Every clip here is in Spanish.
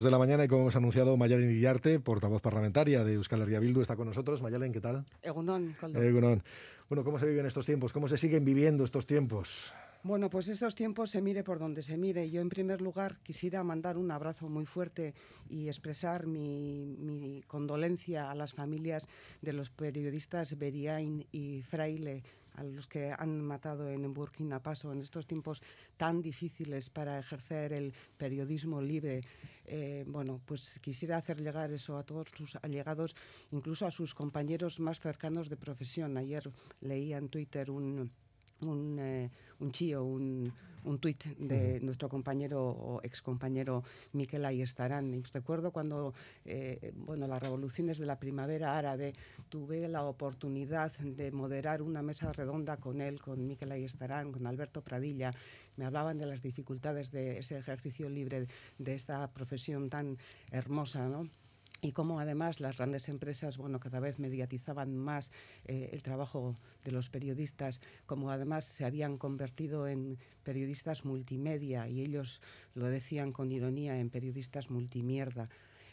de la mañana y como hemos anunciado, Mayalen Guillarte, portavoz parlamentaria de Euskal Herria Bildu, está con nosotros. Mayalen, ¿qué tal? Egunon, Egunon. Bueno, ¿cómo se viven estos tiempos? ¿Cómo se siguen viviendo estos tiempos? Bueno, pues estos tiempos se mire por donde se mire. Yo, en primer lugar, quisiera mandar un abrazo muy fuerte y expresar mi, mi condolencia a las familias de los periodistas Beriain y Fraile a los que han matado en Burkina Paso en estos tiempos tan difíciles para ejercer el periodismo libre. Eh, bueno, pues quisiera hacer llegar eso a todos sus allegados, incluso a sus compañeros más cercanos de profesión. Ayer leía en Twitter un un, eh, un chío, un, tuit de nuestro compañero o excompañero Miquel Ayestarán. recuerdo cuando, eh, bueno, las revoluciones de la primavera árabe, tuve la oportunidad de moderar una mesa redonda con él, con Miquel Ayestarán, con Alberto Pradilla. Me hablaban de las dificultades de ese ejercicio libre, de esta profesión tan hermosa, ¿no? y cómo además las grandes empresas, bueno, cada vez mediatizaban más eh, el trabajo de los periodistas, como además se habían convertido en periodistas multimedia y ellos lo decían con ironía en periodistas multimierda.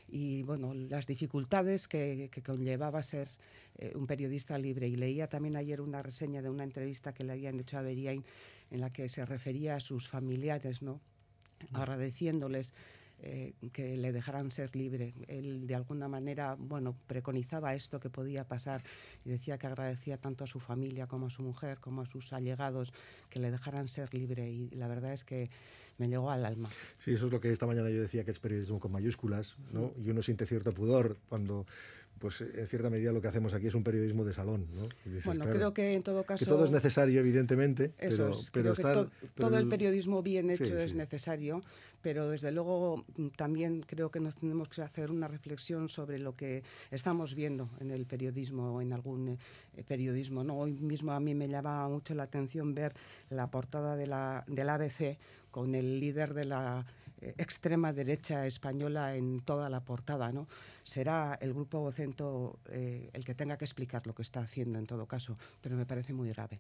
Y bueno, las dificultades que, que conllevaba ser eh, un periodista libre. Y leía también ayer una reseña de una entrevista que le habían hecho a Beriain en la que se refería a sus familiares, ¿no? Agradeciéndoles eh, que le dejaran ser libre. Él de alguna manera, bueno, preconizaba esto que podía pasar y decía que agradecía tanto a su familia como a su mujer, como a sus allegados, que le dejaran ser libre y la verdad es que me llegó al alma. Sí, eso es lo que esta mañana yo decía que es periodismo con mayúsculas, ¿no? Y uno siente cierto pudor cuando pues en cierta medida lo que hacemos aquí es un periodismo de salón. ¿no? bueno, creo que en todo caso... Que todo es necesario, evidentemente, eso pero, es, estar, todo el periodismo bien hecho es necesario, pero desde luego mm, también creo que nos tenemos que hacer una reflexión sobre lo que estamos viendo en el periodismo, o en algún eh, periodismo. ¿no? Hoy mismo a mí me llama mucho la atención ver la portada de la, del ABC con el líder de la extrema derecha española en toda la portada, ¿no? Será el grupo Vocento eh, el que tenga que explicar lo que está haciendo en todo caso, pero me parece muy grave.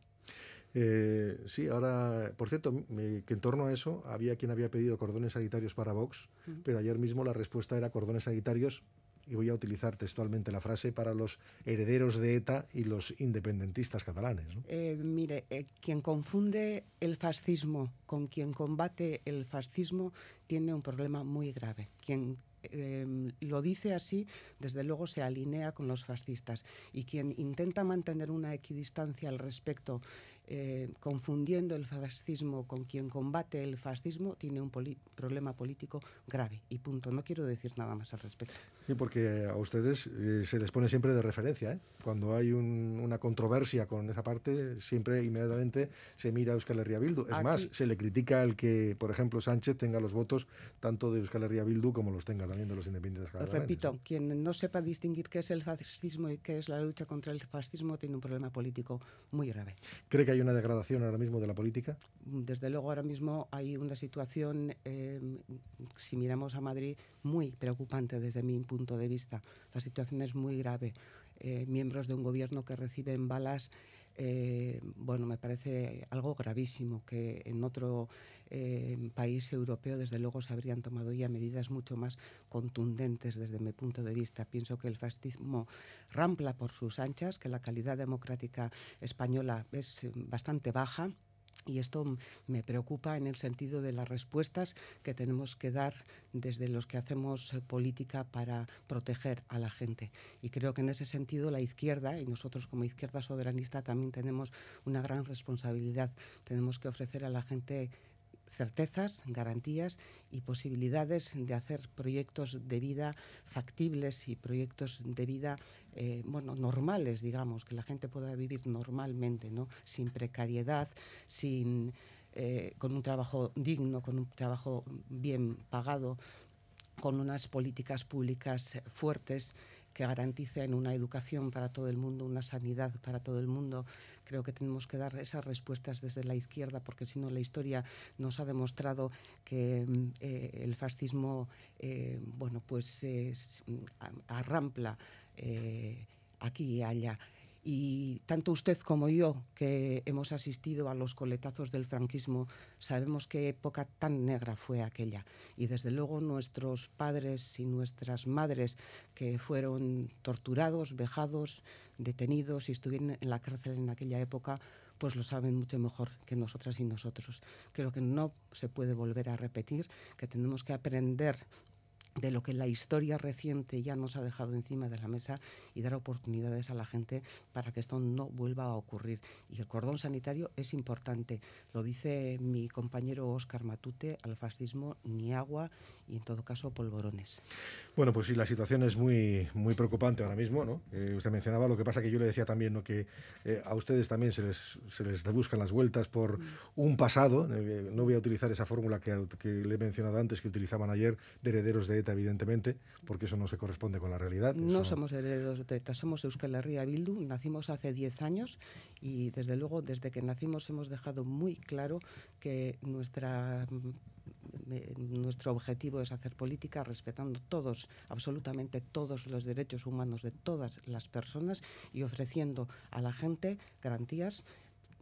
Eh, sí, ahora, por cierto, mm, eh, que en torno a eso había quien había pedido cordones sanitarios para Vox, mm. pero ayer mismo la respuesta era cordones sanitarios y voy a utilizar textualmente la frase, para los herederos de ETA y los independentistas catalanes. ¿no? Eh, mire, eh, quien confunde el fascismo con quien combate el fascismo tiene un problema muy grave. Quien em, lo dice así, desde luego se alinea con los fascistas. Y quien intenta mantener una equidistancia al respecto eh, confundiendo el fascismo con quien combate el fascismo, tiene un problema político grave. Y punto. No quiero decir nada más al respecto. Sí, porque a ustedes eh, se les pone siempre de referencia. ¿eh? Cuando hay una controversia con esa parte, siempre inmediatamente se mira a Euskal Herria Bildu. Es más, se le critica el que, por ejemplo, Sánchez tenga los votos tanto de Euskal Herria Bildu como los tenga también de los independientes Repito, quien no sepa distinguir qué es el fascismo y qué es la lucha contra el fascismo tiene un problema político muy grave. ¿Cree que hay una degradación ahora mismo de la política? Desde luego, ahora mismo hay una situación, eh, si miramos a Madrid, muy preocupante desde mi punto de vista. La situación es muy grave. Eh, miembros de un gobierno que reciben balas eh, bueno, me parece algo gravísimo que en otro eh, país europeo, desde luego, se habrían tomado ya medidas mucho más contundentes desde mi punto de vista. Pienso que el fascismo rampla por sus anchas, que la calidad democrática española es eh, bastante baja y esto me preocupa en el sentido de las respuestas que tenemos que dar desde los que hacemos eh, política para proteger a la gente. Y creo que en ese sentido la izquierda, y nosotros como izquierda soberanista también tenemos una gran responsabilidad, tenemos que ofrecer a la gente certezas, garantías y posibilidades de hacer proyectos de vida factibles y proyectos de vida eh, bueno, normales, digamos, que la gente pueda vivir normalmente, sin precariedad, sin, eh, con un trabajo digno, con un trabajo bien pagado, con unas políticas públicas fuertes que garanticen una educación para todo el mundo, una sanidad para todo el mundo. Creo que tenemos que dar esas respuestas desde la izquierda, porque si no la historia nos ha demostrado que mm, eh, el fascismo, eh, bueno, pues eh, mm, arrampla aquí y allá y tanto usted como yo, que hemos asistido a los coletazos del franquismo, sabemos qué época tan negra fue aquella. Y desde luego nuestros padres y nuestras madres, que fueron torturados, vejados, detenidos y estuvieron en la cárcel en aquella época, pues lo saben mucho mejor que nosotras y nosotros. Creo que no se puede volver a repetir, que tenemos que aprender de lo que la historia reciente ya nos ha dejado encima de la mesa y dar oportunidades a la gente para que esto no vuelva a ocurrir. Y el cordón sanitario es importante. Lo dice mi compañero Óscar Matute, al fascismo ni agua y en todo caso polvorones. Bueno, pues sí, la situación es muy, muy preocupante ahora mismo. ¿no? Eh, usted mencionaba lo que pasa que yo le decía también ¿no? que eh, a ustedes también se les, se les buscan las vueltas por mm. un pasado. Eh, no voy a utilizar esa fórmula que, que le he mencionado antes, que utilizaban ayer, de herederos de evidentemente, porque eso no se corresponde con la realidad. No somos herederos de ETA, somos Euskal Herria Bildu, nacimos hace 10 años y desde luego desde que nacimos hemos dejado muy claro que nuestra eh, nuestro objetivo es hacer política respetando todos, absolutamente todos los derechos humanos de todas las personas y ofreciendo a la gente garantías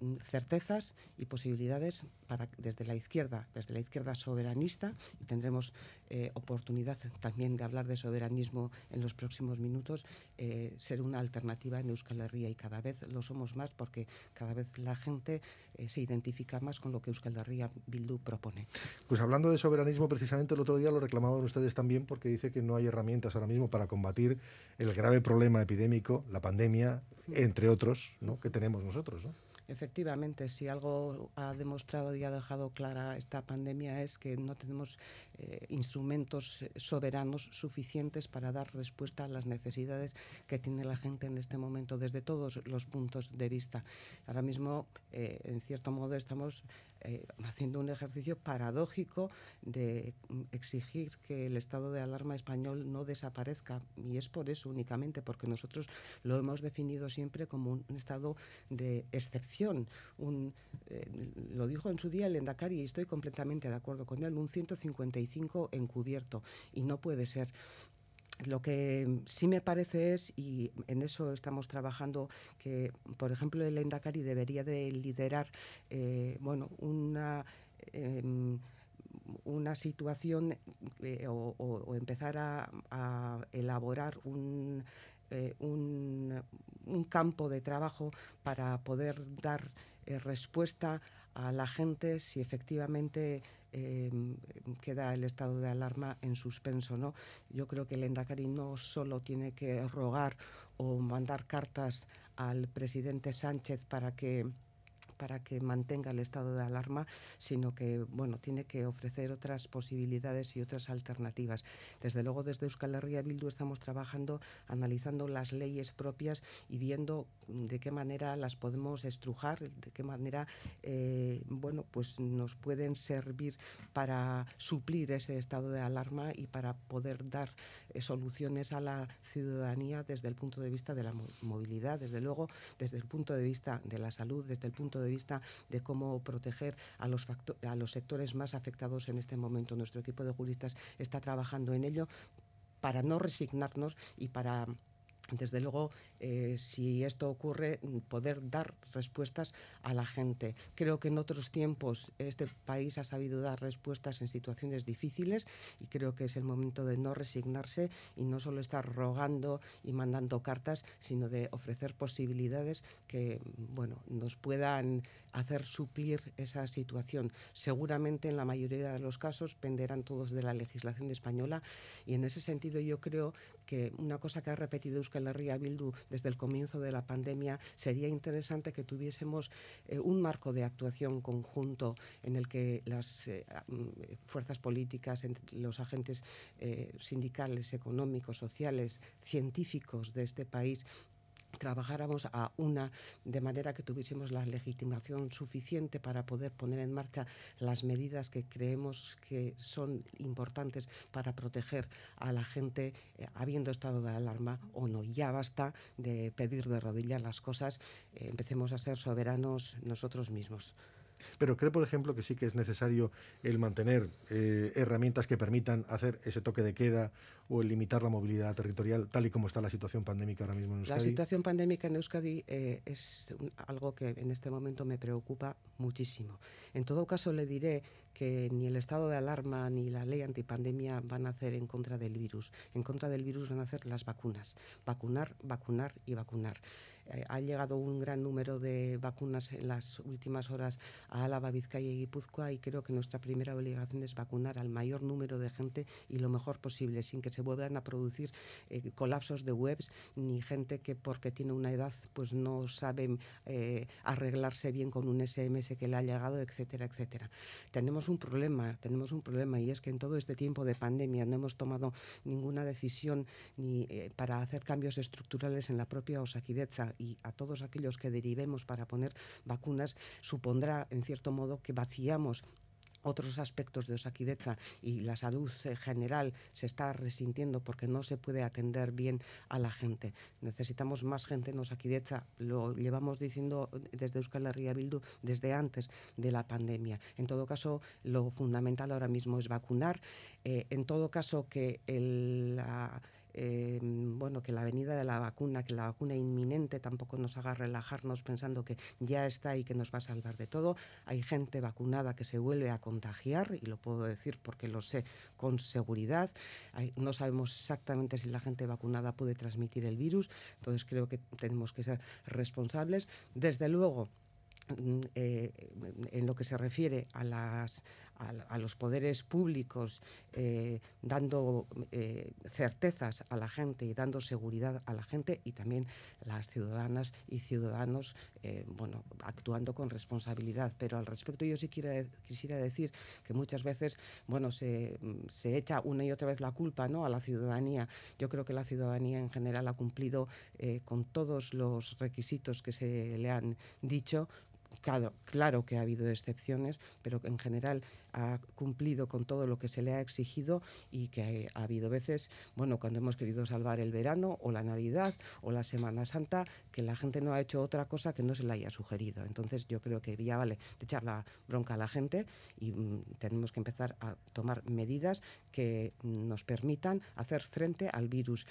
Mm, certezas y posibilidades para, desde la izquierda, desde la izquierda soberanista, y tendremos eh, oportunidad también de hablar de soberanismo en los próximos minutos, eh, ser una alternativa en Euskal Herria y cada vez lo somos más porque cada vez la gente eh, se identifica más con lo que Euskal Herria Bildu propone. Pues hablando de soberanismo, precisamente el otro día lo reclamaban ustedes también porque dice que no hay herramientas ahora mismo para combatir el grave problema epidémico, la pandemia, entre otros, que tenemos nosotros. Efectivamente, si algo ha demostrado y ha dejado clara esta pandemia es que no tenemos eh, instrumentos soberanos suficientes para dar respuesta a las necesidades que tiene la gente en este momento desde todos los puntos de vista. Ahora mismo, eh, en cierto modo, estamos eh, haciendo un ejercicio paradójico de exigir que el estado de alarma español no desaparezca. Y es por eso únicamente, porque nosotros lo hemos definido siempre como un estado de excepción. Eh, lo dijo en su día el Endacari y estoy completamente de acuerdo con él, un 155 encubierto. Y no puede ser lo que sí me parece es, y en eso estamos trabajando, que por ejemplo el Endacari debería de liderar eh, bueno, una, em, una situación eh, o, empezar a, elaborar eh, un, campo de trabajo para poder dar respuesta a la gente si efectivamente Em, queda el estado de alarma en suspenso. ¿no? Yo creo que el Endacari no solo tiene que rogar o mandar cartas al presidente Sánchez para que para que mantenga el estado de alarma, sino que bueno, tiene que ofrecer otras posibilidades y otras alternativas. Desde luego, desde Euskal Herria Bildu estamos trabajando, analizando las leyes propias y viendo de qué manera las podemos estrujar, de qué manera eh, bueno, pues nos pueden servir para suplir ese estado de alarma y para poder dar eh, soluciones a la ciudadanía desde el punto de vista de la movilidad, desde luego, desde el punto de vista de la salud, desde el punto de de vista de cómo proteger a los, a los sectores más afectados en este momento. Nuestro equipo de juristas está trabajando en ello para no resignarnos y para desde luego, eh, si esto ocurre, mm, poder dar respuestas a la gente. Creo que en otros tiempos este país ha sabido dar respuestas en situaciones difíciles y creo que es el momento de no resignarse y no solo estar rogando y mandando cartas, sino de ofrecer posibilidades que mm, bueno, nos puedan hacer suplir esa situación. Seguramente en la mayoría de los casos penderán todos de la legislación española y en ese sentido yo creo que una cosa que ha repetido Euskal la Herria Bildu desde el comienzo de la pandemia, sería interesante que tuviésemos eh, un marco de actuación conjunto en el que las eh, mm, fuerzas políticas, los agentes eh, sindicales, económicos, sociales, científicos de este país trabajáramos a una de manera que tuviésemos la legitimación suficiente para poder poner en marcha las medidas que creemos que son importantes para proteger a la gente eh, habiendo estado de alarma o no. Ya basta de pedir de rodillas las cosas, eh, empecemos a ser soberanos nosotros mismos. Pero cree, por ejemplo, que sí que es necesario el mantener eh, herramientas que permitan hacer ese toque de queda o el limitar la movilidad territorial, tal y como está la situación pandémica ahora mismo en Euskadi. La situación pandémica en Euskadi eh, es algo que en este momento me preocupa muchísimo. En todo caso, le diré que ni el estado de alarma ni la ley antipandemia van a hacer en contra del virus. En contra del virus van a hacer las vacunas. Vacunar, vacunar y vacunar ha llegado un gran número de vacunas en las últimas horas a Álava, Vizcaya y Guipúzcoa y creo que nuestra primera obligación es vacunar al mayor número de gente y lo mejor posible, sin que se vuelvan a producir eh, colapsos de webs ni gente que porque tiene una edad pues no sabe eh, arreglarse bien con un SMS que le ha llegado, etcétera, etcétera. Tenemos un problema, tenemos un problema y es que en todo este tiempo de pandemia no hemos tomado ninguna decisión ni eh, para hacer cambios estructurales en la propia Osaquideza y a todos aquellos que derivemos para poner vacunas supondrá, en cierto modo, que vaciamos otros aspectos de Osaquidecha y la salud general se está resintiendo porque no se puede atender bien a la gente. Necesitamos más gente en Osaquidecha, lo llevamos diciendo desde Euskal Herria Bildu desde antes de la pandemia. En todo caso, lo fundamental ahora mismo es vacunar. Eh, en todo caso, que el, la, Em, bueno, que la venida de la vacuna, que la vacuna inminente tampoco nos haga relajarnos pensando que ya está y que nos va a salvar de todo. Hay gente vacunada que se vuelve a contagiar, y lo puedo decir porque lo sé con seguridad. no sabemos exactamente si la gente vacunada puede transmitir el virus, entonces creo que tenemos que ser responsables. Desde luego, mm, eh, en lo que se refiere a las a, los poderes públicos, eh, dando eh, certezas a la gente y dando seguridad a la gente y también las ciudadanas y ciudadanos, eh, bueno, actuando con responsabilidad. Pero al respecto yo sí quisiera decir que muchas veces, bueno, se, echa una y otra vez la culpa, ¿no?, a la ciudadanía. Yo creo que la ciudadanía en general ha cumplido con todos los requisitos que se le han dicho, Claro, claro que ha habido excepciones, pero en general ha cumplido con todo lo que se le ha exigido y que ha habido veces, bueno, cuando hemos querido salvar el verano o la Navidad o la Semana Santa, que la gente no ha hecho otra cosa que no se le haya sugerido. Entonces yo creo que ya vale echar la bronca a la gente y mm, tenemos que empezar a tomar medidas que nos permitan hacer frente al virus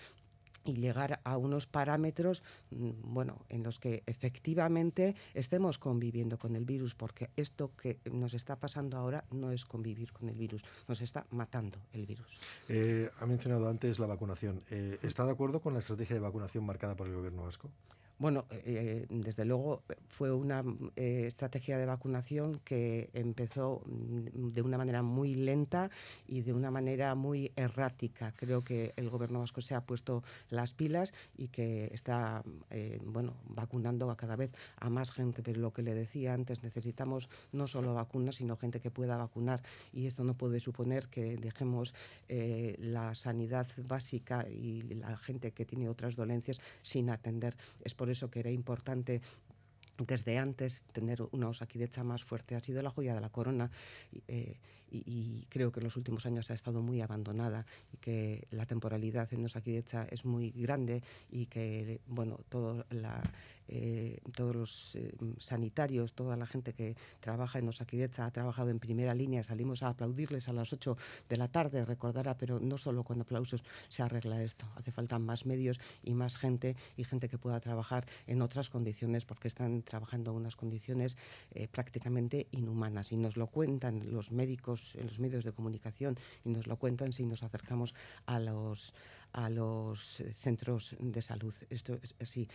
y llegar a unos parámetros mm, bueno, en los que efectivamente estemos conviviendo con el virus, porque esto que nos está pasando ahora no es convivir con el virus, nos está matando el virus. Eh, ha mencionado antes la vacunación. Eh, ¿Está de acuerdo con la estrategia de vacunación marcada por el gobierno vasco? Bueno, eh, eh, desde luego fue una mm, eh, estrategia de vacunación que empezó mm, de una manera muy lenta y de una manera muy errática. Creo que el gobierno vasco se ha puesto las pilas y que está mm, bueno, vacunando a cada vez a más gente. Pero lo que le decía antes, necesitamos no solo vacunas, sino gente que pueda vacunar. Y esto no puede suponer que dejemos la sanidad básica y la gente que tiene otras dolencias sin atender por eso que era importante desde antes tener una osaquidecha más fuerte ha sido la joya de la corona. Eh, y, creo que en los últimos años ha estado muy abandonada y que la temporalidad en Osakidecha es muy grande y que bueno, todo la, eh, todos los eh, sanitarios, toda la gente que trabaja en Osakidecha ha trabajado en primera línea, salimos a aplaudirles a las 8 de la tarde, recordará, pero no solo con aplausos se arregla esto, hace falta más medios y más gente y gente que pueda trabajar en otras condiciones porque están trabajando en unas condiciones eh, prácticamente inhumanas y nos lo cuentan los médicos los, en los medios de comunicación y nos lo cuentan si nos acercamos a los, a los centros de salud. Esto es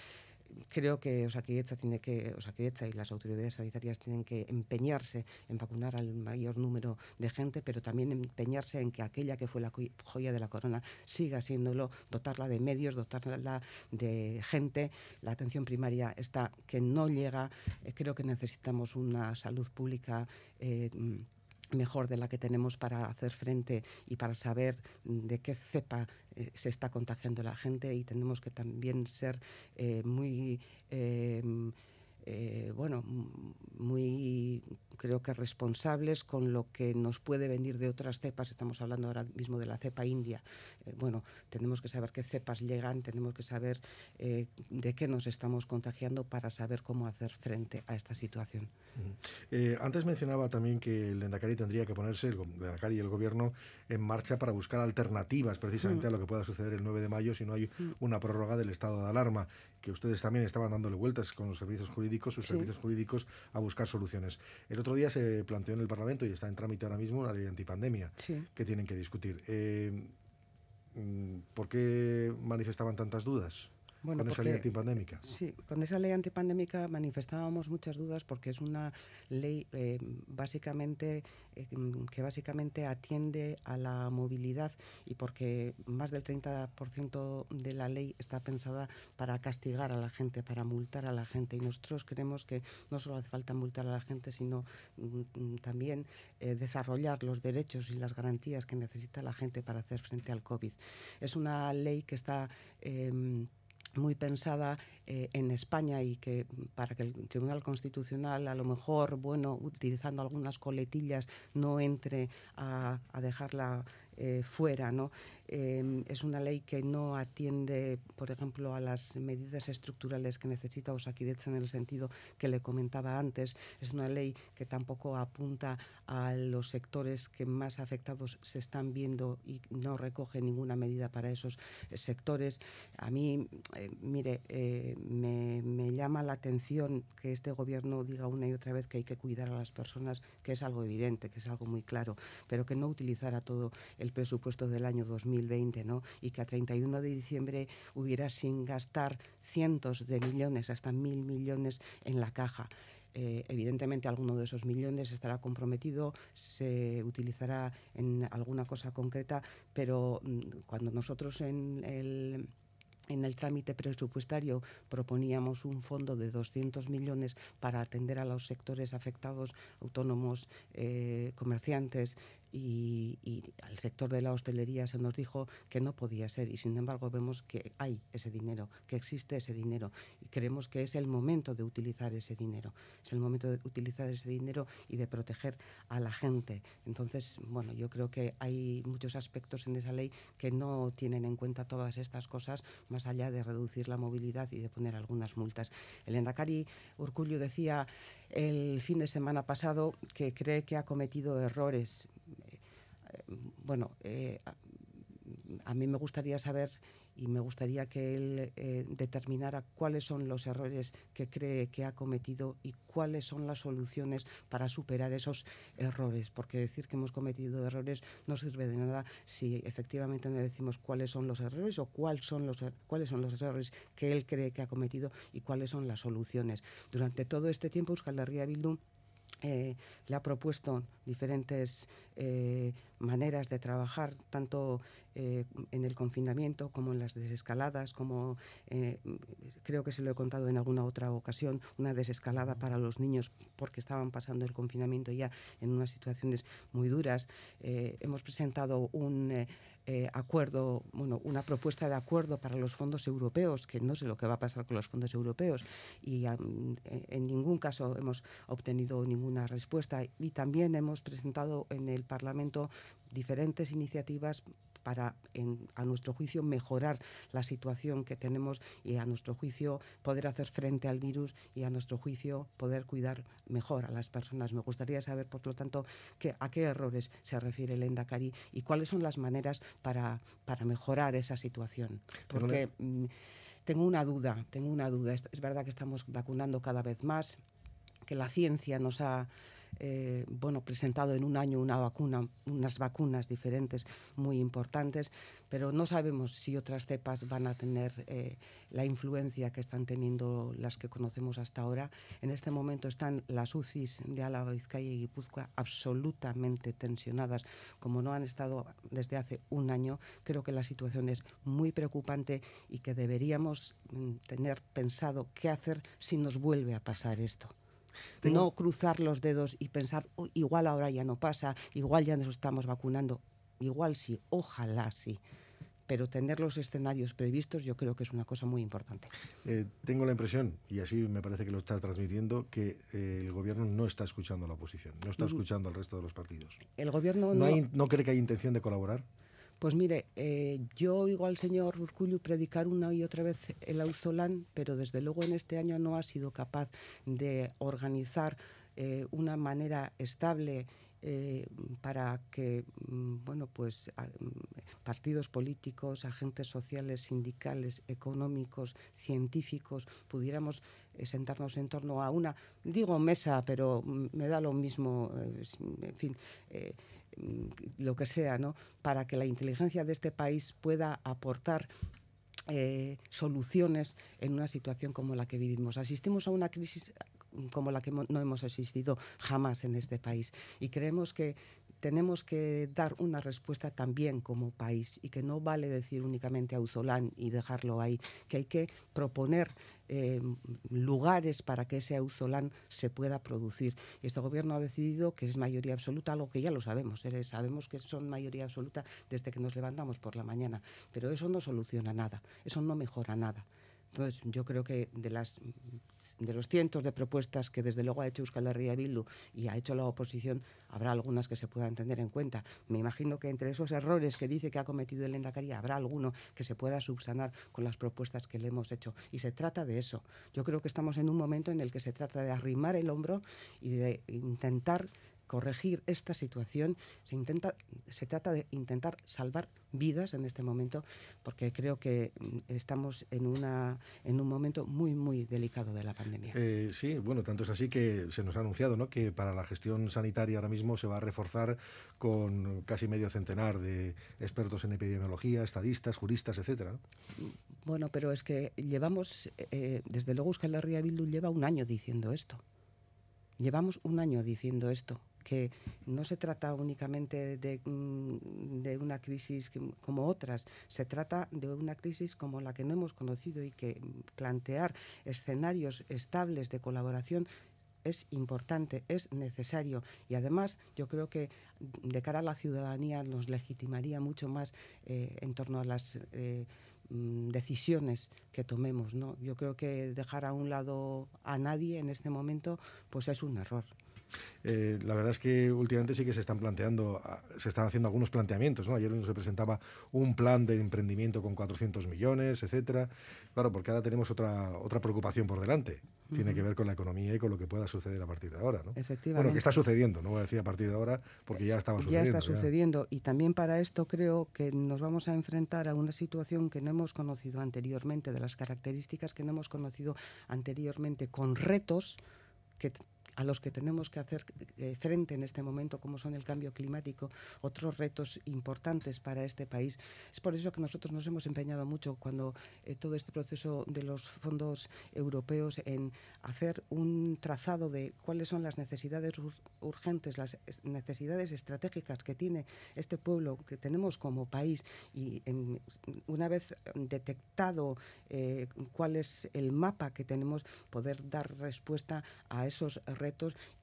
creo que Osakidecha tiene que y las autoridades sanitarias tienen que empeñarse en vacunar al mayor número de gente, pero también empeñarse en que aquella que fue la joya de la corona siga siéndolo, dotarla de medios, dotarla de gente. La atención primaria está que no llega. creo que necesitamos una salud pública eh, mejor de la que tenemos para hacer frente y para saber de qué cepa eh, se está contagiando la gente y tenemos que también ser eh, muy eh, eh, bueno, muy creo que responsables con lo que nos puede venir de otras cepas. Estamos hablando ahora mismo de la cepa india. Eh, bueno, tenemos que saber qué cepas llegan, tenemos que saber eh, de qué nos estamos contagiando para saber cómo hacer frente a esta situación. antes mencionaba también que el Endacari tendría que ponerse, el Endacari y el Gobierno, en marcha para buscar alternativas precisamente mm. a lo que pueda suceder el 9 de mayo si no hay mm. una prórroga del estado de alarma que ustedes también estaban dándole vueltas con los servicios jurídicos, sus servicios jurídicos, a buscar soluciones. El otro día se planteó en el Parlamento y está en trámite ahora mismo una ley antipandemia que tienen que discutir. Eh, mm, ¿Por qué manifestaban tantas dudas? con esa ley antipandémica. Sí, con esa ley antipandémica manifestábamos muchas dudas porque es una ley eh, básicamente eh, que básicamente atiende a la movilidad y porque más del 30% de la ley está pensada para castigar a la gente, para multar a la gente y nosotros creemos que no solo hace falta multar a la gente, sino mm, mm, también eh, desarrollar los derechos y las garantías que necesita la gente para hacer frente al COVID. Es una ley que está em, muy pensada eh, en España y que para que el Tribunal Constitucional a lo mejor, bueno, utilizando algunas coletillas, no entre a, dejarla eh, fuera, ¿no? Em, es una ley que no atiende, por ejemplo, a las medidas estructurales que necesita Osakides en el sentido que le comentaba antes. Es una ley que tampoco apunta a los sectores que más afectados se están viendo y no recoge ninguna medida para esos eh, sectores. A mí, eh, mire, eh, me, llama la atención que este gobierno diga una y otra vez que hay que cuidar a las personas, que es algo evidente, que es algo muy claro, pero que no utilizara todo el presupuesto del año 2000 y que a 31 de diciembre hubiera sin gastar cientos de millones, hasta mil millones en la caja. Eh, evidentemente alguno de esos millones estará comprometido, se utilizará en alguna cosa concreta, pero mm, cuando nosotros en el en el trámite presupuestario proponíamos un fondo de 200 millones para atender a los sectores afectados, autónomos, eh, comerciantes, y, al sector de la hostelería se nos dijo que no podía ser y sin embargo vemos que hay ese dinero, que existe ese dinero y creemos que es el momento de utilizar ese dinero, es el momento de utilizar ese dinero y de proteger a la gente. Entonces, bueno, yo creo que hay muchos aspectos en esa ley que no tienen en cuenta todas estas cosas más allá de reducir la movilidad y de poner algunas multas. El Endacari Urculio decía el fin de semana pasado que cree que ha cometido errores bueno, eh, a, mí me gustaría saber y me gustaría que él eh, determinara cuáles son los errores que cree que ha cometido y cuáles son las soluciones para superar esos errores, porque decir que hemos cometido errores no sirve de nada si efectivamente no decimos cuáles son los errores o cuáles son los, er, cuáles son los errores que él cree que ha cometido y cuáles son las soluciones. Durante todo este tiempo, Euskal Herria Bildu eh, le ha propuesto diferentes maneras de trabajar, tanto eh, en el confinamiento como en las desescaladas, como eh, creo que se lo he contado en alguna otra ocasión, una desescalada para los niños porque estaban pasando el confinamiento ya en unas situaciones muy duras. Eh, hemos presentado un... acuerdo, bueno, una propuesta de acuerdo para los fondos europeos, que no sé lo que va a pasar con los fondos europeos y en ningún caso hemos obtenido ninguna respuesta. Y también hemos presentado en el Parlamento diferentes iniciativas para, a nuestro juicio, mejorar la situación que tenemos y a nuestro juicio poder hacer frente al virus y a nuestro juicio poder cuidar mejor a las personas. Me gustaría saber, por lo tanto, a qué errores se refiere el Endacari y cuáles son las maneras para, para mejorar esa situación. Porque mm, tengo una duda, tengo una duda. es verdad que estamos vacunando cada vez más, que la ciencia nos ha eh, bueno, presentado en un año una vacuna, unas vacunas diferentes muy importantes, pero no sabemos si otras cepas van a tener eh, la influencia que están teniendo las que conocemos hasta ahora. En este momento están las UCIs de Álava, Vizcaya y Guipúzcoa absolutamente tensionadas, como no han estado desde hace un año. Creo que la situación es muy preocupante y que deberíamos mm, tener pensado qué hacer si nos vuelve a pasar esto. Mm. no cruzar los dedos y pensar, oh, igual ahora ya no pasa, igual ya nos estamos vacunando, igual sí, ojalá sí pero tener los escenarios previstos yo creo que es una cosa muy importante. Eh, tengo la impresión, y así me parece que lo estás transmitiendo, que eh, el gobierno no está escuchando a la oposición, no está escuchando al resto de los partidos. El gobierno no, no cree que hay intención de colaborar. Pues mire, eh, yo oigo al señor Urcullu predicar una y otra vez el Auzolán, pero desde luego en este año no ha sido capaz de organizar eh, una manera estable eh, para que mm, bueno pues mm, partidos políticos agentes sociales sindicales económicos científicos pudiéramos sentarnos en torno a una digo mesa pero mm, me da lo mismo en fin Mm, lo que sea, ¿no? Para que la inteligencia de este país pueda aportar eh, soluciones en una situación como la que vivimos. Asistimos a una crisis mm, como la que no hemos asistido jamás en este país y creemos que tenemos que dar una respuesta también como país y que no vale decir únicamente a y dejarlo ahí, que hay que proponer eh, lugares para que ese Uzolán se pueda producir. este gobierno ha decidido que es mayoría absoluta, algo que ya lo sabemos, ¿eh? sabemos que son mayoría absoluta desde que nos levantamos por la mañana, pero eso no soluciona nada, eso no mejora nada. Entonces, yo creo que de las de los cientos de propuestas que desde luego ha hecho Euskal Herria Bildu y ha hecho la oposición, habrá algunas que se puedan tener en cuenta. Me imagino que entre esos errores que dice que ha cometido el Endacaría habrá alguno que se pueda subsanar con las propuestas que le hemos hecho. Y se trata de eso. Yo creo que estamos en un momento en el que se trata de arrimar el hombro y de intentar corregir esta situación. Se, intenta, se trata de intentar salvar vidas en este momento, porque creo que mm, estamos en, una, en un momento muy, muy delicado de la pandemia. Eh, sí, bueno, tanto es así que se nos ha anunciado que para la gestión sanitaria ahora mismo se va a reforzar con casi medio centenar de expertos en epidemiología, estadistas, juristas, etcétera. Bueno, pero es que llevamos, eh, desde luego Euskal Herria Bildu lleva un año diciendo esto. Llevamos un año diciendo esto que no se trata únicamente de, mm, una crisis como otras, se trata de una crisis como la que no hemos conocido y que mm, plantear escenarios estables de colaboración es importante, es necesario y además yo creo que de cara a la ciudadanía nos legitimaría mucho más eh, en torno a las eh, mm, decisiones que tomemos. ¿no? Yo creo que dejar a un lado a nadie en este momento pues es un error. Eh, la verdad es que últimamente sí que se están planteando, ah, se están haciendo algunos planteamientos, ¿no? Ayer se presentaba un plan de emprendimiento con 400 millones, etcétera. Claro, porque ahora tenemos otra, otra preocupación por delante. Tiene que ver con la economía y con lo que pueda suceder a partir de ahora, Efectivamente. Bueno, que está sucediendo, no voy a decir a partir de ahora, porque ya estaba sucediendo. Ya está sucediendo. Y también para esto creo que nos vamos a enfrentar a una situación que no hemos conocido anteriormente, de las características que no hemos conocido anteriormente, con retos que a los que tenemos que hacer eh, frente en este momento, como son el cambio climático, otros retos importantes para este país. Es por eso que nosotros nos hemos empeñado mucho cuando eh, todo este proceso de los fondos europeos en hacer un trazado de cuáles son las necesidades urgentes, las necesidades estratégicas que tiene este pueblo, que tenemos como país, y una vez detectado eh, cuál es el mapa que tenemos, poder dar respuesta a esos retos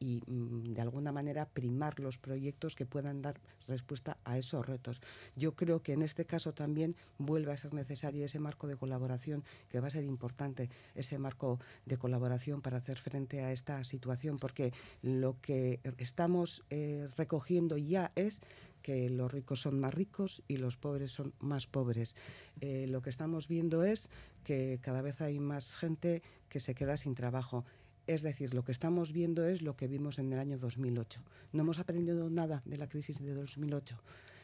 y mm, de alguna manera primar los proyectos que puedan dar respuesta a esos retos. Yo creo que en este caso también vuelve a ser necesario ese marco de colaboración que va a ser importante, ese marco de colaboración para hacer frente a esta situación, porque lo que estamos eh, recogiendo ya es que los ricos son más ricos y los pobres son más pobres. Eh, lo que estamos viendo es que cada vez hay más gente que se queda sin trabajo. Es decir, lo que estamos viendo es lo que vimos en el año 2008. No hemos aprendido nada de la crisis de 2008.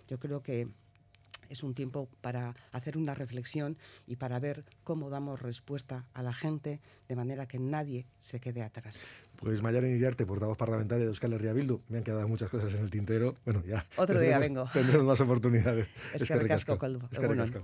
Yo creo que es un tiempo para hacer una reflexión y para ver cómo damos respuesta a la gente de manera que nadie se quede atrás. Pues Mayaren Iriarte, portavoz parlamentaria de Euskal Herria me han quedado muchas cosas en el tintero. Bueno, ya. Otro día vengo. Tendremos más oportunidades. Es, que, recasco, recasco.